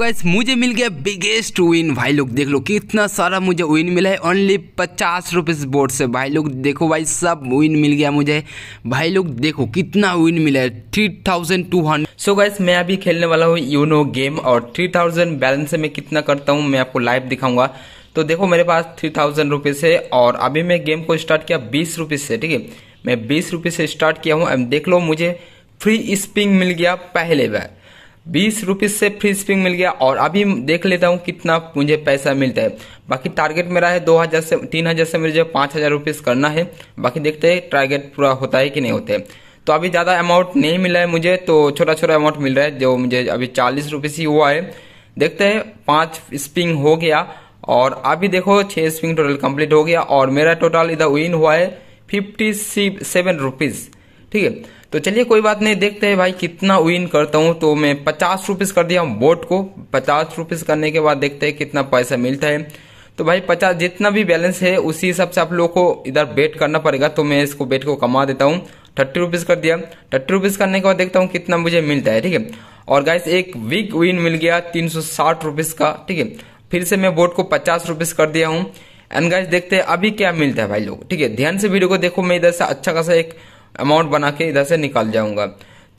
gas मुझे मिल गया बिगेस्ट विन भाई लोग देख लो कितना सारा मुझे विन मिला है ओनली पचास रुपीस बोर्ड से भाई लोग देखो भाई सब विन मिल गया मुझे भाई लोग देखो कितना विन मिला है three thousand two hundred so guys मैं अभी खेलने वाला हूँ यूनो गेम और थ्री थाउजेंड बैलेंस से मैं कितना करता हूँ मैं आपको लाइव दिखाऊंगा तो देखो मेरे पास थ्री थाउजेंड रुपीज है और अभी मैं गेम को स्टार्ट किया बीस रुपीज से ठीक है मैं बीस रुपीज से स्टार्ट किया हूँ देख लो मुझे फ्री स्पिंग मिल गया पहले बार बीस रुपीज से फ्री स्पिंग मिल गया और अभी देख लेता हूँ कितना मुझे पैसा मिलता है बाकी टारगेट मेरा है दो हजार से तीन हजार से मुझे पांच हजार रुपीज करना है बाकी देखते हैं टारगेट पूरा होता है कि नहीं होता है तो अभी ज़्यादा अमाउंट नहीं मिला है मुझे तो छोटा छोटा अमाउंट मिल रहा है जो मुझे अभी चालीस रुपीज़ ही हुआ है देखते है पांच स्पिंग हो गया और अभी देखो छह स्पिंग टोटल कंप्लीट हो गया और मेरा टोटल इधर विन हुआ है फिफ्टी सेवन रुपीज़ ठीक है तो चलिए कोई बात नहीं देखते हैं भाई कितना विन करता हूँ तो मैं पचास रुपीज़ कर दिया हूँ बोट को पचास रुपीज़ करने के बाद देखते हैं कितना पैसा मिलता है तो भाई पचास जितना भी बैलेंस है उसी हिसाब से आप लोगों को इधर बेट करना पड़ेगा तो मैं इसको बेट को कमा देता हूँ थर्टी रुपीज़ कर दिया थर्टी रुपीज़ करने के बाद देखता हूँ कितना मुझे मिलता है ठीक है और गाइस एक वीक विन मिल गया तीन सौ साठ रुपीज़ का ठीक है फिर से मैं बोट को पचास रुपीज़ कर दिया हूँ एंड गाइस देखते हैं अभी क्या मिलता है भाई लोग ठीक है ध्यान से वीडियो को देखो मैं इधर से अच्छा खासा एक अमाउंट बना के इधर से निकाल जाऊंगा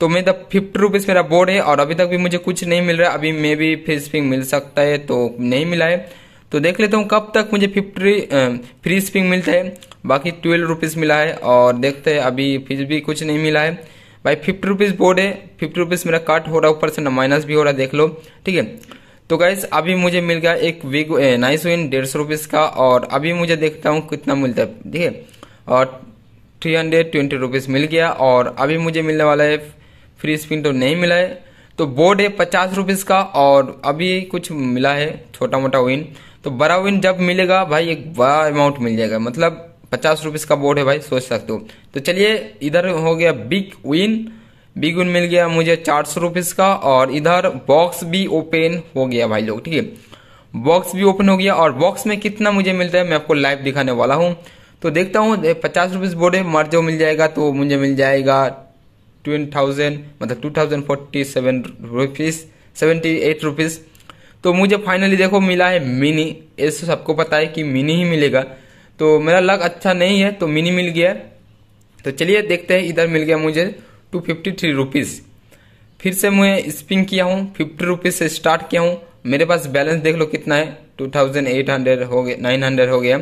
तो मैं द फिफ्टी रुपीज़ मेरा बोर्ड है और अभी तक भी मुझे कुछ नहीं मिल रहा अभी मे भी फ्री स्पिंग मिल सकता है तो नहीं मिला है तो देख लेता हूँ कब तक मुझे फिफ्टी फ्री स्पिंग मिलता है बाकी ट्वेल्व रुपीज़ मिला है और देखते हैं अभी फिर भी कुछ नहीं मिला है भाई फिफ्टी रुपीज़ बोर्ड है फिफ्टी रुपीज़ मेरा कट हो रहा है ऊपर से ना माइनस भी हो रहा है देख लो ठीक है तो गाइज अभी मुझे मिल गया एक विग नाइस विन डेढ़ सौ रुपीज़ का और अभी मुझे देखता हूँ कितना मिलता है ठीक है और 320 रुपीस मिल गया और अभी मुझे मिलने वाला है फ्री स्पिन तो नहीं मिला है तो बोर्ड है पचास रुपीस का और अभी कुछ मिला है छोटा मोटा विन तो बड़ा विन जब मिलेगा भाई एक बड़ा अमाउंट मिल जाएगा मतलब पचास रुपीस का बोर्ड है भाई सोच सकते हो तो चलिए इधर हो गया बिग विन बिग विन मिल गया मुझे चार सौ रुपीज़ का और इधर बॉक्स भी ओपन हो गया भाई लोग ठीक है बॉक्स भी ओपन हो गया और बॉक्स में कितना मुझे मिलता है मैं आपको लाइव दिखाने वाला हूँ तो देखता हूँ पचास रुपीज़ है मार जो मिल जाएगा तो मुझे मिल जाएगा ट्वेन थाउजेंड मतलब two thousand forty seven rupees seventy eight rupees तो मुझे फाइनली देखो मिला है मिनी ऐसे सबको पता है कि मिनी ही मिलेगा तो मेरा लक अच्छा नहीं है तो मिनी मिल गया तो चलिए देखते हैं इधर मिल गया मुझे टू फिफ्टी थ्री रुपीज़ फिर से मुझे स्पिन किया हूँ फिफ्टी रुपीज़ से स्टार्ट किया हूँ मेरे पास बैलेंस देख लो कितना है टू थाउजेंड एट हंड्रेड हो गया नाइन हंड्रेड हो गया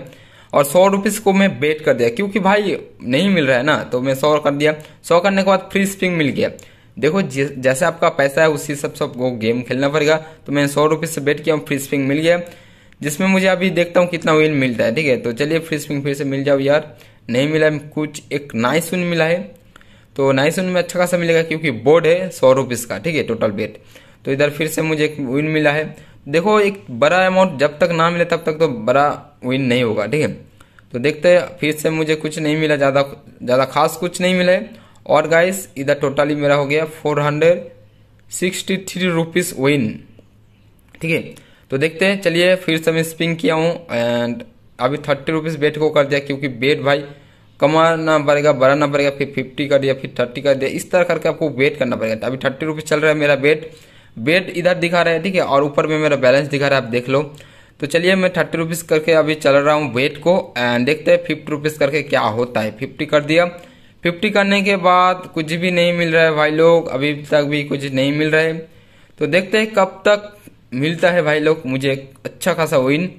और सौ रुपीज़ को मैं बेट कर दिया क्योंकि भाई नहीं मिल रहा है ना तो मैं सौ कर दिया सौ करने के बाद फ्री स्पिंग मिल गया देखो जैसे आपका पैसा है उसी सब आपको गेम खेलना पड़ेगा तो मैंने सौ रुपीज़ से बेट किया फ्री स्पिंग मिल गया जिसमें मुझे अभी देखता हूँ कितना विन मिलता है ठीक है तो चलिए फ्री स्पिंग फिर से मिल जाओ यार नहीं मिला कुछ एक नाइस विन मिला है तो नाइस विन में अच्छा खासा मिलेगा क्योंकि बोर्ड है सौ रुपीज़ का ठीक है टोटल बेट तो इधर फिर से मुझे एक विन मिला है देखो एक बड़ा अमाउंट जब तक ना मिले तब तक तो बड़ा विन नहीं होगा ठीक है तो देखते हैं फिर से मुझे कुछ नहीं मिला ज़्यादा ज़्यादा खास कुछ नहीं मिला और गाइस इधर टोटली मेरा हो गया four hundred sixty three rupees win ठीक है तो देखते हैं चलिए फिर से मैं स्पिन किया हूँ एंड अभी थर्टी रुपीज़ बेट को कर दिया क्योंकि बेट भाई कमाना पड़ेगा बढ़ाना पड़ेगा फिर फिफ्टी कर दिया फिर थर्टी कर दिया इस तरह करके आपको वेट करना पड़ेगा अभी थर्टी रुपीज़ चल रहा है मेरा बेट बेड इधर दिखा रहा है ठीक है और ऊपर में मेरा बैलेंस दिखा रहा है आप देख लो तो चलिए मैं थर्टी रुपीज़ करके अभी चल रहा हूँ वेट को एंड देखते हैं फिफ्टी रुपीज़ करके क्या होता है फिफ्टी कर दिया फिफ्टी करने के बाद कुछ भी नहीं मिल रहा है भाई लोग अभी तक भी कुछ नहीं मिल रहा है तो देखते हैं कब तक मिलता है भाई लोग मुझे अच्छा खासा विन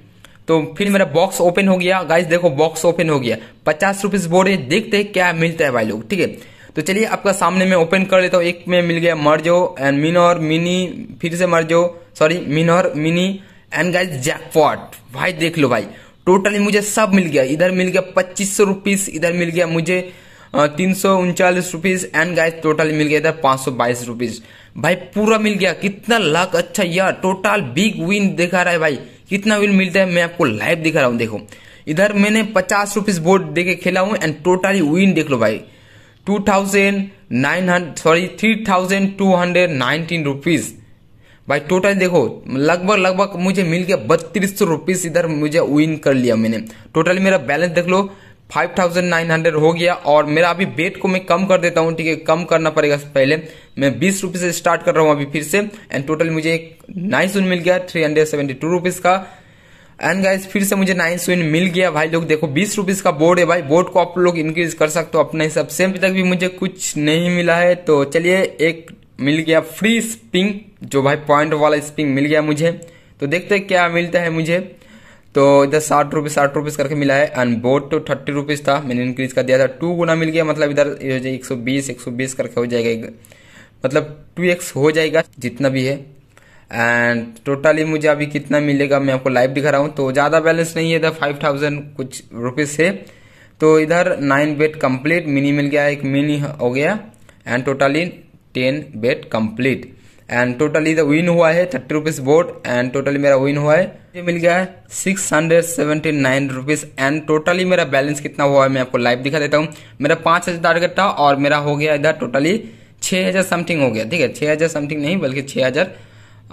तो फिर मेरा बॉक्स ओपन हो गया गाइस देखो बॉक्स ओपन हो गया पचास रुपीज़ बोर्ड देखते हैं क्या मिलता है भाई लोग ठीक है तो चलिए आपका सामने में ओपन कर लेता हूँ एक में मिल गया मर्जो एंड मिनोर मिनी फिर से मर्जो sorry minor mini and guys jackpot भाई देख लो भाई टोटली मुझे सब मिल गया इधर मिल गया पच्चीस सौ रुपीस इधर मिल गया मुझे तीन सौ उनचालीस रुपीज एंड गाइज टोटल मिल गया इधर पांच सौ बाईस रुपीज भाई पूरा मिल गया कितना लाख अच्छा यार टोटल बिग विन दिखा रहा है भाई कितना विन मिलता है मैं आपको लाइव दिखा रहा हूँ देखो इधर मैंने पचास रुपीज बोर्ड देके खेला हूँ एंड टोटली विन देख लो भाई thousand sorry three thousand two hundred nineteen भाई टोटल देखो लगभग लगभग मुझे मिल गया बत्तीस सौ रुपीज इधर मुझे विन कर लिया मैंने टोटल मेरा बैलेंस देख लो 5900 हो गया और मेरा अभी बेट को मैं कम कर देता हूँ ठीक है कम करना पड़ेगा पहले मैं बीस रुपीज से स्टार्ट कर रहा हूँ अभी फिर से एंड टोटल मुझे एक नाइस मिल गया three hundred seventy two rupees का एंड गाइज फिर से मुझे नाइन स्विन मिल गया भाई लोग देखो बीस रुपीज का बोर्ड है भाई बोर्ड को आप लोग इंक्रीज कर सकते हो अपने हिसाब से अभी तक भी मुझे कुछ नहीं मिला है तो चलिए एक मिल गया फ्री स्पिंग जो भाई पॉइंट वाला स्पिंग मिल गया मुझे तो देखते हैं क्या मिलता है मुझे तो इधर साठ रुपीज साठ रुपीज करके मिला है एंड बोर्ड तो थर्टी रुपीज था मैंने इंक्रीज कर दिया था टू गुना मिल गया मतलब इधर एक सौ बीस एक सौ बीस करके हो जाएगा मतलब टू एक्स हो जाएगा जितना भी है एंड टोटली मुझे अभी कितना मिलेगा मैं आपको लाइव दिखा रहा हूँ तो ज़्यादा बैलेंस नहीं है इधर फाइव थाउजेंड कुछ रुपीज़ है तो इधर नाइन बेड कंप्लीट मिनी मिल गया एक मिनी हो गया and totally ten bet complete and totally इधर विन हुआ है thirty rupees board and totally मेरा विन हुआ है मुझे मिल गया है six hundred seventy nine rupees and totally मेरा बैलेंस कितना हुआ है मैं आपको लाइव दिखा देता हूँ मेरा पाँच हज़ार टारगेट था और मेरा हो गया इधर टोटली छः हज़ार समथिंग हो गया ठीक है छः हज़ार समथिंग नहीं बल्कि छः हज़ार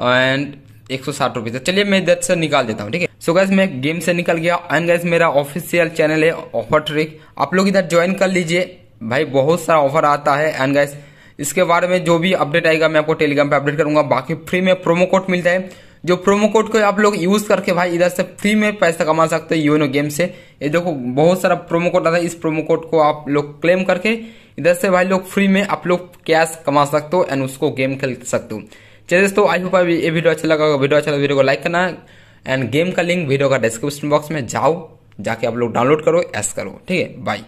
एंड एक सौ साठ रुपीज चलिए मैं इधर से निकाल देता हूँ ठीक है सो गैस मैं गेम से निकल गया एंड गैस मेरा ऑफिशियल चैनल है ऑफर ट्रिक आप लोग इधर ज्वाइन कर लीजिए भाई बहुत सारा ऑफर आता है एंड गैस इसके बारे में जो भी अपडेट आएगा मैं आपको टेलीग्राम पे अपडेट करूंगा बाकी फ्री में प्रोमो कोड मिलता है जो प्रोमो कोड को आप लोग यूज करके भाई इधर से फ्री में पैसा कमा सकते हो यूनो गेम से ये देखो बहुत सारा प्रोमो कोड आता है इस प्रोमो कोड को आप लोग क्लेम करके इधर से भाई लोग फ्री में आप लोग कैश कमा सकते हो एंड उसको गेम खेल सकते हो चलिए दोस्तों आई होप ये वीडियो अच्छा लगा होगा वीडियो अच्छा लगा तो वीडियो को लाइक करना एंड गेम का लिंक वीडियो का डिस्क्रिप्शन बॉक्स में जाओ जाके आप लोग डाउनलोड करो एस करो ठीक है बाय